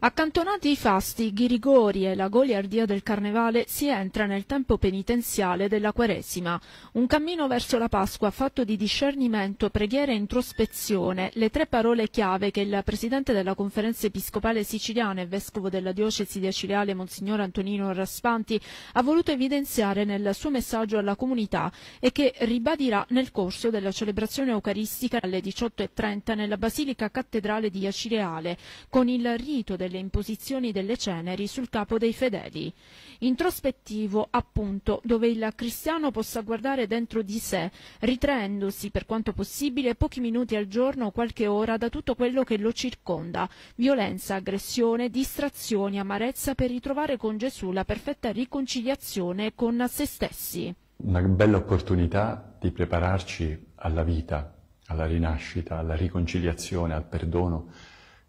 Accantonati i fasti, i rigori e la goliardia del carnevale, si entra nel tempo penitenziale della Quaresima, un cammino verso la Pasqua fatto di discernimento, preghiera e introspezione, le tre parole chiave che il Presidente della Conferenza Episcopale Siciliana e Vescovo della Diocesi di Decireale, Monsignor Antonino Raspanti, ha voluto evidenziare nel suo messaggio alla comunità e che ribadirà nel corso della celebrazione eucaristica alle 18.30 nella Basilica Cattedrale di Acireale, con il rito del delle imposizioni delle ceneri sul capo dei fedeli. Introspettivo, appunto, dove il cristiano possa guardare dentro di sé, ritraendosi per quanto possibile pochi minuti al giorno o qualche ora da tutto quello che lo circonda, violenza, aggressione, distrazioni, amarezza per ritrovare con Gesù la perfetta riconciliazione con se stessi. Una bella opportunità di prepararci alla vita, alla rinascita, alla riconciliazione, al perdono,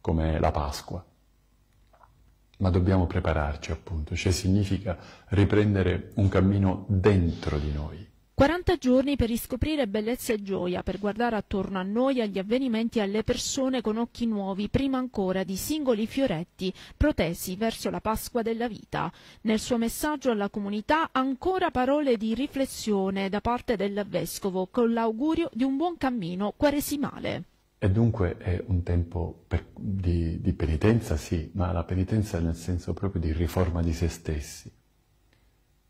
come la Pasqua ma dobbiamo prepararci appunto, cioè significa riprendere un cammino dentro di noi. 40 giorni per riscoprire bellezza e gioia, per guardare attorno a noi, agli avvenimenti e alle persone con occhi nuovi, prima ancora di singoli fioretti protesi verso la Pasqua della vita. Nel suo messaggio alla comunità ancora parole di riflessione da parte del Vescovo con l'augurio di un buon cammino quaresimale. E dunque è un tempo per, di, di penitenza, sì, ma la penitenza nel senso proprio di riforma di se stessi.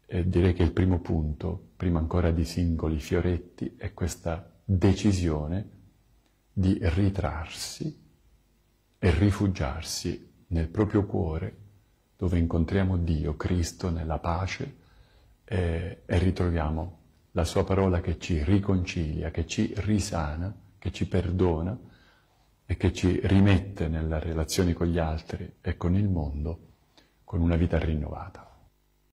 E direi che il primo punto, prima ancora di singoli fioretti, è questa decisione di ritrarsi e rifugiarsi nel proprio cuore dove incontriamo Dio, Cristo, nella pace e, e ritroviamo la sua parola che ci riconcilia, che ci risana che ci perdona e che ci rimette nella relazione con gli altri e con il mondo con una vita rinnovata.